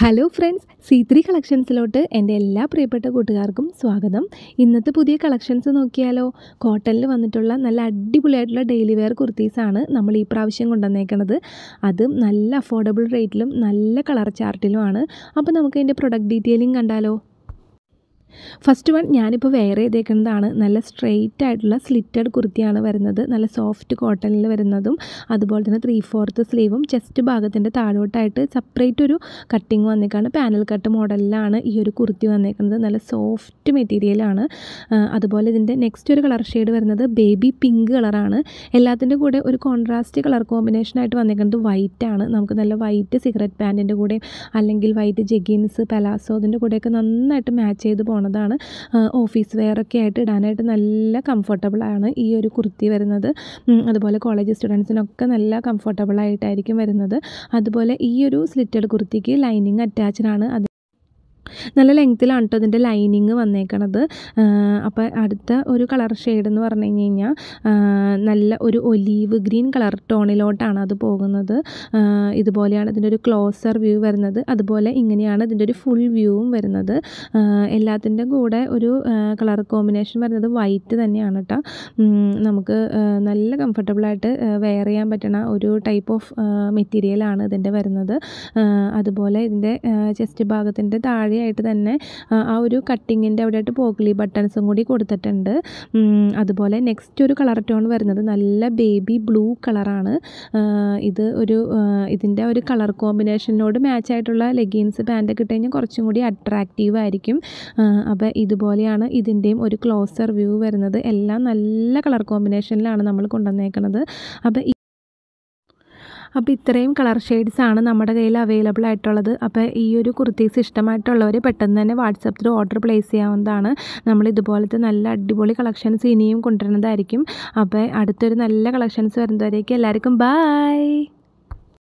hello friends C three കളക്ഷൻസിലോട്ട് എൻ്റെ എല്ലാ പ്രിയപ്പെട്ട കൂട്ടുകാർക്കും സ്വാഗതം ഇന്നത്തെ പുതിയ കളക്ഷൻസ് നോക്കിയാലോ കോട്ടണിൽ വന്നിട്ടുള്ള നല്ല അടിപൊളിയായിട്ടുള്ള ഡെയിലി വെയർ കുർത്തീസാണ് നമ്മൾ ഈ പ്രാവശ്യം കൊണ്ടുവന്നേക്കണത് അതും നല്ല അഫോർഡബിൾ റേറ്റിലും നല്ല കളർ ചാർട്ടിലുമാണ് അപ്പോൾ നമുക്ക് അതിൻ്റെ പ്രൊഡക്റ്റ് ഡീറ്റെയിലിംഗ് കണ്ടാലോ ഫസ്റ്റ് വൺ ഞാനിപ്പോൾ വെയർ ചെയ്തേക്കുന്നതാണ് നല്ല സ്ട്രെയിറ്റ് ആയിട്ടുള്ള സ്ലിറ്റഡ് കുർത്തിയാണ് വരുന്നത് നല്ല സോഫ്റ്റ് കോട്ടണിൽ വരുന്നതും അതുപോലെ തന്നെ ത്രീ ഫോർത്ത് സ്ലീവും ചെസ്റ്റ് ഭാഗത്തിൻ്റെ താഴോട്ടായിട്ട് സെപ്പറേറ്റ് ഒരു കട്ടിങ് വന്നേക്കാണ് പാനൽ കട്ട് മോഡലിലാണ് ഈ ഒരു കുർത്തി വന്നേക്കുന്നത് നല്ല സോഫ്റ്റ് മെറ്റീരിയലാണ് അതുപോലെ ഇതിൻ്റെ നെക്സ്റ്റ് ഒരു കളർ ഷെയ്ഡ് വരുന്നത് ബേബി പിങ്ക് കളറാണ് എല്ലാത്തിൻ്റെ കൂടെ ഒരു കോൺട്രാസ്റ്റ് കളർ കോമ്പിനേഷനായിട്ട് വന്നേക്കുന്നത് വൈറ്റ് ആണ് നമുക്ക് നല്ല വൈറ്റ് സിഗരറ്റ് പാൻറ്റിൻ്റെ കൂടെയും അല്ലെങ്കിൽ വൈറ്റ് ജെഗിൻസ് പലാസോ അതിൻ്റെ കൂടെയൊക്കെ നന്നായിട്ട് മാച്ച് ചെയ്ത് പോകണം തന്നതാണ് ഓഫീസ് വെയറൊക്കെ ആയിട്ട് ഇടാനായിട്ട് നല്ല കംഫർട്ടബിളാണ് ഈ ഒരു കുർത്തി വരുന്നത് അതുപോലെ കോളേജ് സ്റ്റുഡൻസിനൊക്കെ നല്ല കംഫർട്ടബിളായിട്ടായിരിക്കും വരുന്നത് അതുപോലെ ഈ ഒരു സ്ലിറ്റഡ് കുർത്തിക്ക് ലൈനിങ് അറ്റാച്ച്ഡാണ് അത് നല്ല ലെങ്ത്തിലാണ് കേട്ടോ ഇതിൻ്റെ ലൈനിങ് വന്നേക്കണത് അപ്പോൾ അടുത്ത ഒരു കളർ ഷെയ്ഡ് എന്ന് പറഞ്ഞു കഴിഞ്ഞ് കഴിഞ്ഞാൽ നല്ല ഒരു ഒലീവ് ഗ്രീൻ കളർ ടോണിലോട്ടാണ് അത് പോകുന്നത് ഇതുപോലെയാണ് ഇതിൻ്റെ ഒരു ക്ലോസർ വ്യൂ വരുന്നത് അതുപോലെ ഇങ്ങനെയാണ് ഇതിൻ്റെ ഒരു ഫുൾ വ്യൂവും വരുന്നത് എല്ലാത്തിൻ്റെ കൂടെ ഒരു കളർ കോമ്പിനേഷൻ വരുന്നത് വൈറ്റ് തന്നെയാണ് കേട്ടോ നമുക്ക് നല്ല കംഫർട്ടബിളായിട്ട് വെയർ ചെയ്യാൻ പറ്റണ ഒരു ടൈപ്പ് ഓഫ് മെറ്റീരിയലാണ് ഇതിൻ്റെ വരുന്നത് അതുപോലെ ഇതിൻ്റെ ചെസ്റ്റ് ഭാഗത്തിൻ്റെ താഴെയായിട്ട് ആയിട്ട് തന്നെ ആ ഒരു കട്ടിങ്ങിൻ്റെ ആയിട്ട് പോഗ്ലി ബട്ടൺസും കൂടി കൊടുത്തിട്ടുണ്ട് അതുപോലെ നെക്സ്റ്റ് ഒരു കളർ ടോൺ വരുന്നത് നല്ല ബേബി ബ്ലൂ കളറാണ് ഇത് ഒരു ഇതിൻ്റെ ഒരു കളർ കോമ്പിനേഷനോട് മാച്ച് ആയിട്ടുള്ള ലെഗിൻസ് പാൻ്റ് ഇട്ട് കഴിഞ്ഞാൽ കുറച്ചും കൂടി അട്രാക്റ്റീവ് ആയിരിക്കും അപ്പോൾ ഇതുപോലെയാണ് ഇതിൻ്റെയും ഒരു ക്ലോസർ വ്യൂ വരുന്നത് എല്ലാം നല്ല കളർ കോമ്പിനേഷനിലാണ് നമ്മൾ കൊണ്ടുവന്നേക്കുന്നത് അപ്പോൾ അപ്പോൾ ഇത്രയും കളർ ആണ് നമ്മുടെ കയ്യിൽ അവൈലബിൾ ആയിട്ടുള്ളത് അപ്പോൾ ഈ ഒരു കുർത്തീസ് ഇഷ്ടമായിട്ടുള്ളവർ പെട്ടെന്ന് തന്നെ വാട്സപ്പ് ത്രൂ ഓർഡർ പ്ലേസ് ചെയ്യാവുന്നതാണ് നമ്മൾ ഇതുപോലത്തെ നല്ല അടിപൊളി കളക്ഷൻസ് ഇനിയും കൊണ്ടുവരുന്നതായിരിക്കും അപ്പോൾ അടുത്തൊരു നല്ല കളക്ഷൻസ് വരുന്നവരേക്കും എല്ലാവർക്കും ബായ്